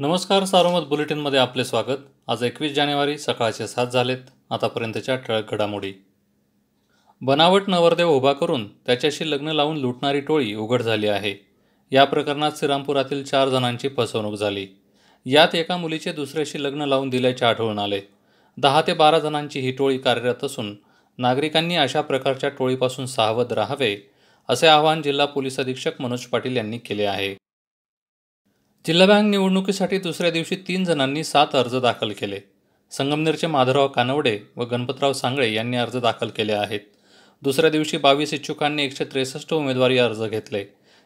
नमस्कार सार्वमत बुलेटिनमध्ये आपले स्वागत आज एकवीस जानेवारी सकाळचे सात झालेत आतापर्यंतच्या ठळक घडामोडी बनावट नवरदेव उभा करून त्याच्याशी लग्न लावून लुटणारी टोळी उघड झाली आहे या प्रकरणात श्रीरामपुरातील चार जणांची फसवणूक झाली यात एका मुलीचे दुसऱ्याशी लग्न लावून दिल्याचे आढळून आले दहा ते बारा जणांची ही टोळी कार्यरत असून नागरिकांनी अशा प्रकारच्या टोळीपासून सावध राहावे असे आवाहन जिल्हा पोलीस अधीक्षक मनोज पाटील यांनी केले आहे जिल्हा बँक निवडणुकीसाठी दुसऱ्या दिवशी तीन जणांनी सात अर्ज दाखल केले संगमनेरचे माधवराव कानवडे व गणपतराव सांगळे यांनी अर्ज दाखल केले आहेत दुसऱ्या दिवशी बावीस इच्छुकांनी एकशे त्रेसष्ट उमेदवारी अर्ज घेतले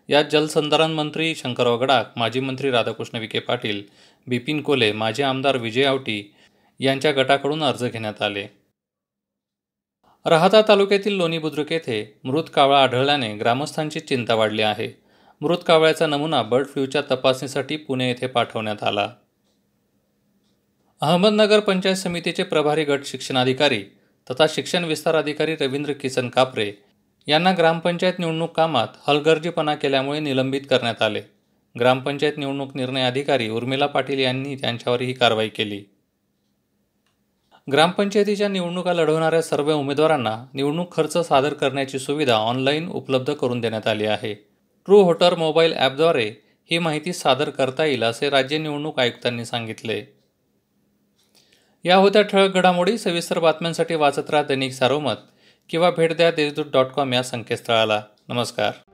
यात जलसंधारण मंत्री शंकरराव गडाख माजी मंत्री राधाकृष्ण विखे पाटील बिपिन कोले माजी आमदार विजय आवटी यांच्या गटाकडून अर्ज घेण्यात आले राहता तालुक्यातील लोणी बुद्रुक येथे मृत कावळा आढळल्याने ग्रामस्थांची चिंता वाढली आहे मृत कावळ्याचा नमुना बर्ड फ्लूच्या तपासणीसाठी पुणे येथे पाठवण्यात आला अहमदनगर पंचायत समितीचे प्रभारी गट शिक्षणाधिकारी तथा शिक्षण विस्तार अधिकारी रवींद्र किसन कापरे यांना ग्रामपंचायत निवडणूक कामात हलगर्जीपणा केल्यामुळे निलंबित करण्यात आले ग्रामपंचायत निवडणूक निर्णय अधिकारी उर्मिला पाटील यांनी त्यांच्यावर ही कारवाई केली ग्रामपंचायतीच्या निवडणुका लढवणाऱ्या सर्व उमेदवारांना निवडणूक खर्च सादर करण्याची सुविधा ऑनलाईन उपलब्ध करून देण्यात आली आहे ट्रू होटर मोबाईल ॲपद्वारे ही माहिती सादर करता येईल असे राज्य निवडणूक आयुक्तांनी सांगितले या होत्या ठळक घडामोडी सविस्तर बातम्यांसाठी वाचत राहा दैनिक सारोमत किंवा भेट द्या देशदूत डॉट कॉम या संकेतस्थळाला नमस्कार